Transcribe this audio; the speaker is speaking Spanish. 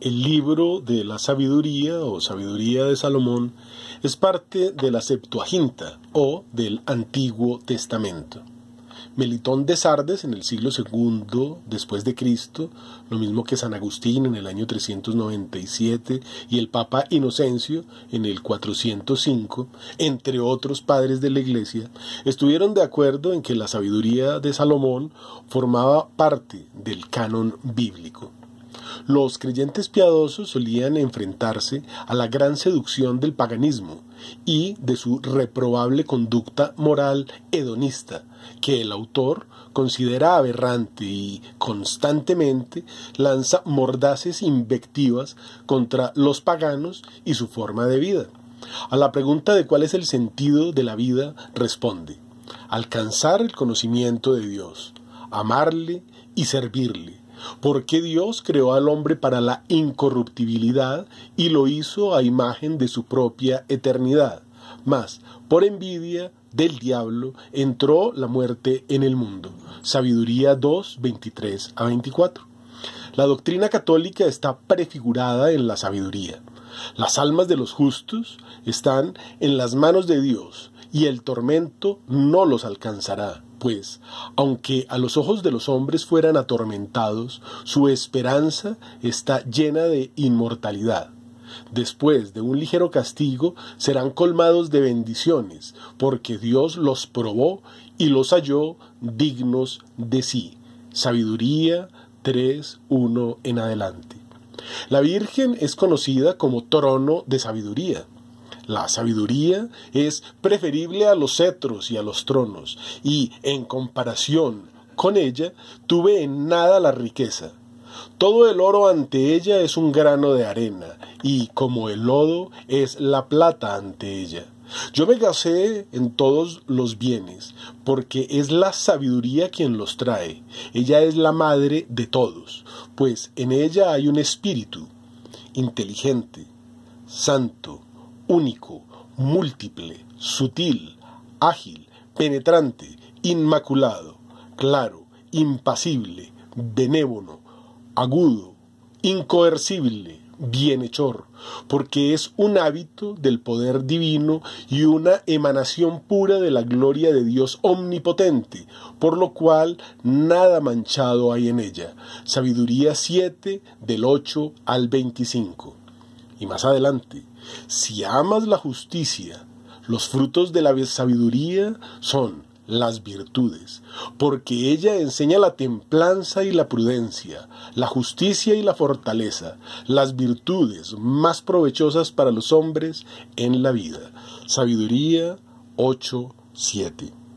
El libro de la sabiduría o sabiduría de Salomón es parte de la Septuaginta o del Antiguo Testamento. Melitón de Sardes en el siglo II después de Cristo, lo mismo que San Agustín en el año 397 y el Papa Inocencio en el 405, entre otros padres de la Iglesia, estuvieron de acuerdo en que la sabiduría de Salomón formaba parte del canon bíblico. Los creyentes piadosos solían enfrentarse a la gran seducción del paganismo y de su reprobable conducta moral hedonista, que el autor considera aberrante y constantemente lanza mordaces invectivas contra los paganos y su forma de vida. A la pregunta de cuál es el sentido de la vida responde, alcanzar el conocimiento de Dios, amarle y servirle ¿Por qué Dios creó al hombre para la incorruptibilidad y lo hizo a imagen de su propia eternidad? Mas, por envidia del diablo, entró la muerte en el mundo. Sabiduría 2, 23 a 24. La doctrina católica está prefigurada en la sabiduría. Las almas de los justos están en las manos de Dios y el tormento no los alcanzará pues, aunque a los ojos de los hombres fueran atormentados, su esperanza está llena de inmortalidad. Después de un ligero castigo serán colmados de bendiciones, porque Dios los probó y los halló dignos de sí. Sabiduría 3.1 en adelante. La Virgen es conocida como trono de sabiduría. La sabiduría es preferible a los cetros y a los tronos, y en comparación con ella tuve en nada la riqueza. Todo el oro ante ella es un grano de arena, y como el lodo es la plata ante ella. Yo me casé en todos los bienes, porque es la sabiduría quien los trae. Ella es la madre de todos, pues en ella hay un espíritu inteligente, santo, único, múltiple, sutil, ágil, penetrante, inmaculado, claro, impasible, benévolo, agudo, incoercible, bienhechor, porque es un hábito del poder divino y una emanación pura de la gloria de Dios omnipotente, por lo cual nada manchado hay en ella. Sabiduría 7 del 8 al 25 y más adelante, si amas la justicia, los frutos de la sabiduría son las virtudes, porque ella enseña la templanza y la prudencia, la justicia y la fortaleza, las virtudes más provechosas para los hombres en la vida. Sabiduría 8.7